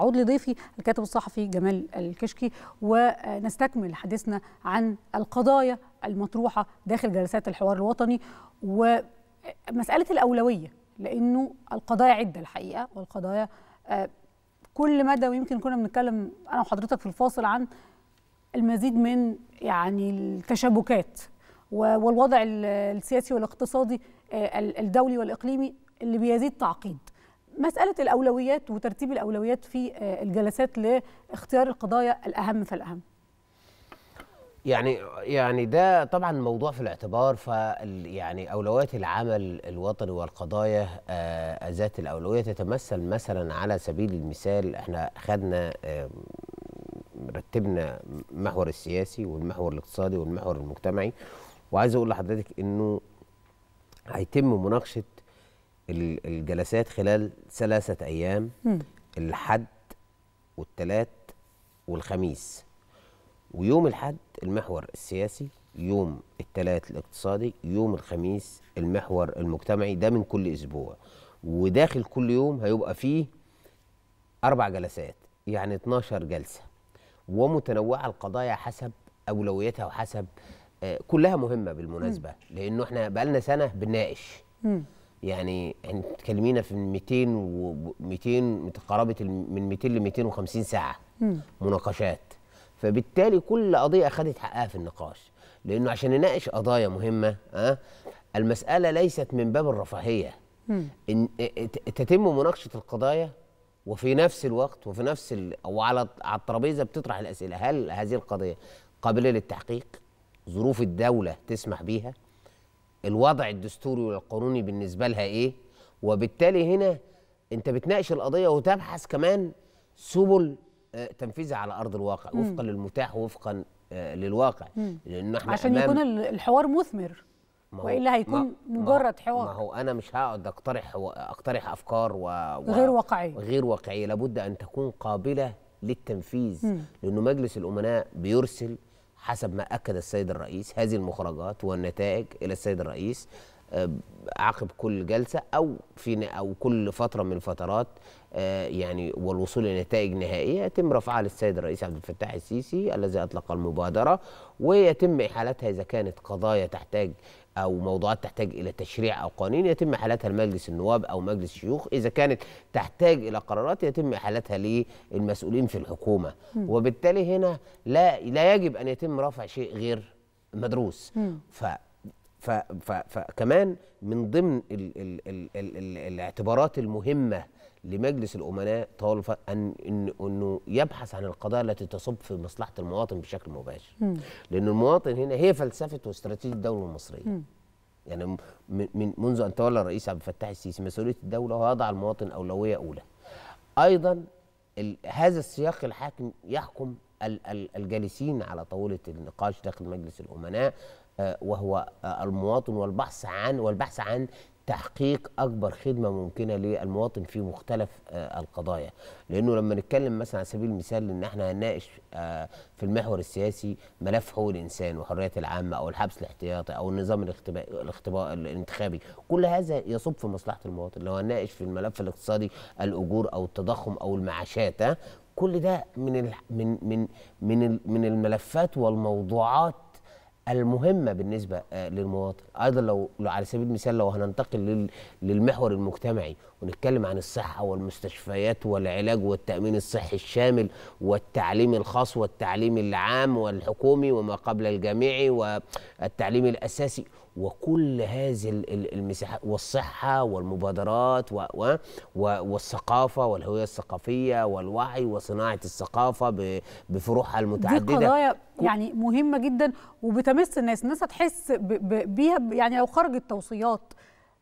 أعود لضيفي الكاتب الصحفي جمال الكشكي ونستكمل حديثنا عن القضايا المطروحة داخل جلسات الحوار الوطني ومسألة الأولوية لأنه القضايا عدة الحقيقة والقضايا آه، كل مدى ويمكن كنا بنتكلم أنا وحضرتك في الفاصل عن المزيد من يعني التشابكات والوضع السياسي والاقتصادي آه، الدولي والإقليمي اللي بيزيد تعقيد مسألة الأولويات وترتيب الأولويات في آه، الجلسات لاختيار القضايا الأهم فالأهم يعني يعني ده طبعا موضوع في الاعتبار ف يعني اولويات العمل الوطني والقضايا آه، ذات الاولويه تتمثل مثلا على سبيل المثال احنا خدنا رتبنا المحور السياسي والمحور الاقتصادي والمحور المجتمعي وعايز اقول لحضرتك انه هيتم مناقشه الجلسات خلال ثلاثة أيام الحد والتلات والخميس ويوم الحد المحور السياسي يوم التلات الاقتصادي يوم الخميس المحور المجتمعي ده من كل أسبوع وداخل كل يوم هيبقى فيه أربع جلسات يعني 12 جلسة ومتنوعة القضايا حسب أولوياتها وحسب آه، كلها مهمة بالمناسبة لأنه احنا بقالنا سنة بنناقش يعني احنا تكلمينا في 200 و 200 متقاربه من 200 ل 250 ساعه مم. مناقشات فبالتالي كل قضيه اخذت حقها في النقاش لانه عشان نناقش قضايا مهمه أه المساله ليست من باب الرفاهيه إن تتم مناقشه القضايا وفي نفس الوقت وفي نفس ال... وعلى على الترابيزه بتطرح الاسئله هل هذه القضيه قابله للتحقيق ظروف الدوله تسمح بيها الوضع الدستوري والقانوني بالنسبه لها ايه وبالتالي هنا انت بتناقش القضيه وتبحث كمان سبل آه، تنفيذها على ارض الواقع وفقا للمتاح ووفقا آه، للواقع لأن لانه احنا عشان يكون الحوار مثمر والا هيكون ما مجرد حوار ما هو انا مش هقعد اقترح اقترح افكار و... و... غير واقعيه غير واقعيه لابد ان تكون قابله للتنفيذ مم. لانه مجلس الامناء بيرسل حسب ما أكد السيد الرئيس هذه المخرجات والنتائج إلى السيد الرئيس آه، عقب كل جلسة أو في أو كل فترة من الفترات آه، يعني والوصول لنتائج نهائية يتم رفعها للسيد الرئيس عبد الفتاح السيسي الذي أطلق المبادرة ويتم إحالتها إذا كانت قضايا تحتاج أو موضوعات تحتاج إلى تشريع أو قوانين يتم إحالتها لمجلس النواب أو مجلس الشيوخ إذا كانت تحتاج إلى قرارات يتم إحالتها للمسؤولين في الحكومة وبالتالي هنا لا لا يجب أن يتم رفع شيء غير مدروس م. ف فكمان من ضمن ال ال ال ال الاعتبارات المهمه لمجلس الامناء طالفة ان انه يبحث عن القضايا التي تصب في مصلحه المواطن بشكل مباشر م. لان المواطن هنا هي فلسفه واستراتيجيه الدوله المصريه يعني م. يعني من منذ ان تولى الرئيس عبد الفتاح السيسي مسؤوليه الدوله هو يضع المواطن اولويه اولى ايضا هذا السياق الحاكم يحكم الجالسين على طاوله النقاش داخل مجلس الامناء آه، وهو آه، المواطن والبحث عن والبحث عن تحقيق اكبر خدمه ممكنه للمواطن في مختلف آه، القضايا لانه لما نتكلم مثلا على سبيل المثال ان احنا هنناقش آه، في المحور السياسي ملف حقوق الانسان وحريات العامه او الحبس الاحتياطي او النظام الاختباء الانتخابي كل هذا يصب في مصلحه المواطن لو هنناقش في الملف الاقتصادي الاجور او التضخم او المعاشات آه، كل ده من من من من الملفات والموضوعات المهمه بالنسبه آه، للمواطن ايضا لو, على سبيل المثال لو هننتقل للمحور المجتمعي ونتكلم عن الصحه والمستشفيات والعلاج والتامين الصحي الشامل والتعليم الخاص والتعليم العام والحكومي وما قبل الجامعي والتعليم الاساسي وكل هذه المساحات والصحه والمبادرات و و والثقافه والهويه الثقافيه والوعي وصناعه الثقافه بفروعها المتعدده دي قضايا يعني مهمه جدا وبتمس الناس الناس هتحس بيها يعني لو خرجت توصيات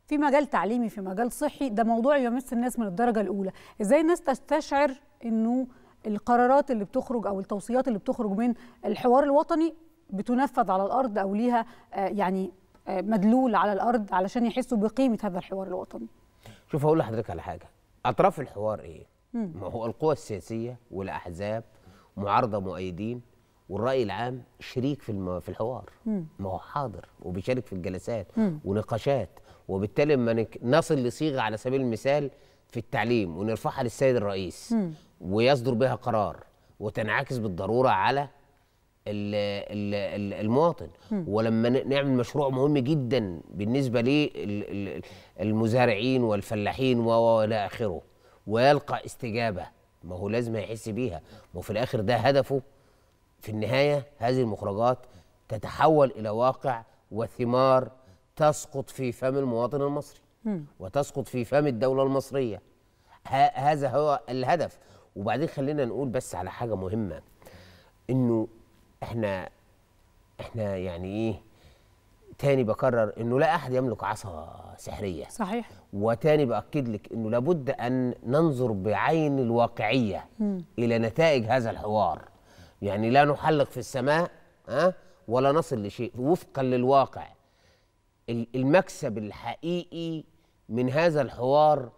في مجال تعليمي في مجال صحي ده موضوع يمس الناس من الدرجه الاولى ازاي الناس تستشعر انه القرارات اللي بتخرج او التوصيات اللي بتخرج من الحوار الوطني بتنفذ على الارض او ليها آه، يعني آه، مدلول على الارض علشان يحسوا بقيمه هذا الحوار الوطني شوف هقول لحضرتك على حاجه اطراف الحوار ايه ما هو القوى السياسيه والاحزاب معارضه مؤيدين والراي العام شريك في في الحوار ما هو حاضر وبيشارك في الجلسات ونقاشات وبالتالي لما نصل لصيغه على سبيل المثال في التعليم ونرفعها للسيد الرئيس ويصدر بها قرار وتنعكس بالضروره على المواطن م. ولما نعمل مشروع مهم جدا بالنسبه للمزارعين والفلاحين والى اخره ويلقى استجابه ما هو لازم يحس بيها وفي الاخر ده هدفه في النهايه هذه المخرجات تتحول الى واقع وثمار تسقط في فم المواطن المصري وتسقط في فم الدوله المصريه هذا هو الهدف وبعدين خلينا نقول بس على حاجه مهمه انه احنا احنا يعني ايه تاني بكرر انه لا احد يملك عصا سحريه صحيح وتاني باكد لك انه لابد ان ننظر بعين الواقعيه م. الى نتائج هذا الحوار يعني لا نحلق في السماء ها ولا نصل لشيء وفقا للواقع المكسب الحقيقي من هذا الحوار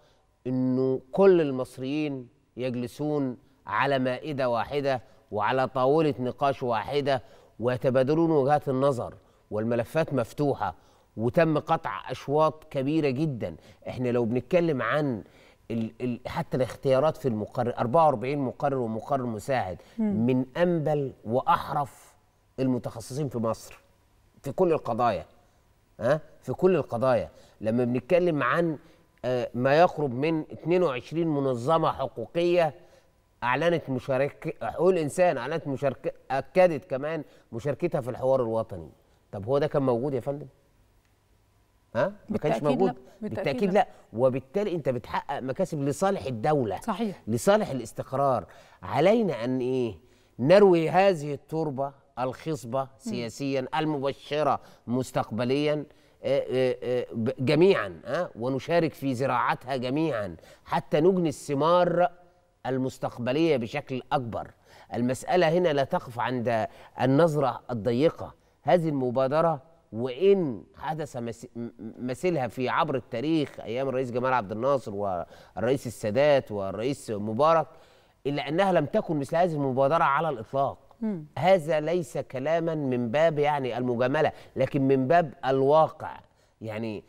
انه كل المصريين يجلسون على مائده واحده وعلى طاوله نقاش واحده ويتبادلون وجهات النظر والملفات مفتوحه وتم قطع اشواط كبيره جدا احنا لو بنتكلم عن ال حتى الاختيارات في المقرر 44 مقرر ومقرر مساعد مم. من انبل واحرف المتخصصين في مصر في كل القضايا ها في كل القضايا لما بنتكلم عن آه، ما يقرب من 22 منظمه حقوقيه اعلنت مشاركه حقوق الانسان اعلنت مشاركه اكدت كمان مشاركتها في الحوار الوطني طب هو ده كان موجود يا فندم ها ما كانش موجود لا. بالتأكيد, بالتأكيد لا. لا وبالتالي انت بتحقق مكاسب لصالح الدوله صحيح لصالح الاستقرار علينا ان ايه نروي هذه التربه الخصبه سياسيا م. المبشره مستقبليا آه، آه، آه، جميعا ونشارك في زراعتها جميعا حتى نجني الثمار المستقبليه بشكل اكبر المساله هنا لا تقف عند النظره الضيقه هذه المبادره وان حدث مثيلها في عبر التاريخ ايام الرئيس جمال عبد الناصر والرئيس السادات والرئيس مبارك الا انها لم تكن مثل هذه المبادره على الاطلاق هذا ليس كلاما من باب يعني المجامله لكن من باب الواقع يعني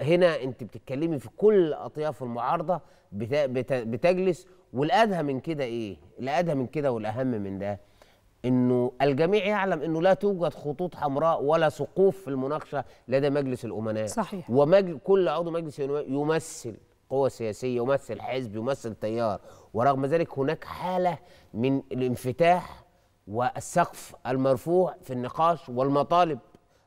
هنا انت بتتكلمي في كل اطياف المعارضه بتجلس والادهى من كده ايه الادهى من كده والاهم من ده انه الجميع يعلم انه لا توجد خطوط حمراء ولا سقوف في المناقشه لدى مجلس الامناء صحيح ومجل كل عضو مجلس يمثل قوة سياسية يمثل حزب يمثل تيار ورغم ذلك هناك حالة من الانفتاح والسقف المرفوع في النقاش والمطالب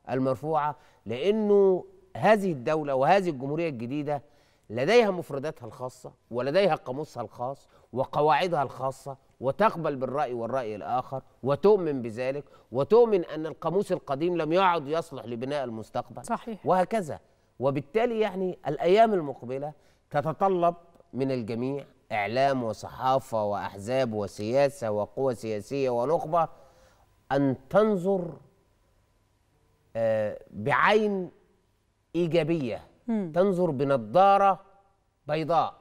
المرفوعة لأنه هذه الدولة وهذه الجمهورية الجديدة لديها مفرداتها الخاصة ولديها قاموسها الخاص وقواعدها الخاصة وتقبل بالرأي والرأي الآخر وتؤمن بذلك وتؤمن أن القاموس القديم لم يعد يصلح لبناء المستقبل صحيح وهكذا وبالتالي يعني الأيام المقبلة تتطلب من الجميع إعلام وصحافة وأحزاب وسياسة وقوى سياسية ونخبة أن تنظر آه، بعين إيجابية تنظر بنظارة بيضاء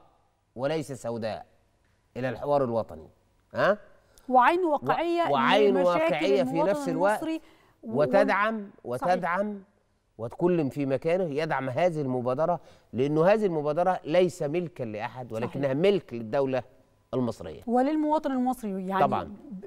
وليس سوداء إلى الحوار الوطني ها؟ وعين واقعية وعين واقعية في نفس الوقت وتدعم وتدعم صحيح. وكل في مكانه يدعم هذه المبادرة لأنه هذه المبادرة ليس ملكا لأحد ولكنها ملك للدولة المصرية وللمواطن المصري يعني طبعا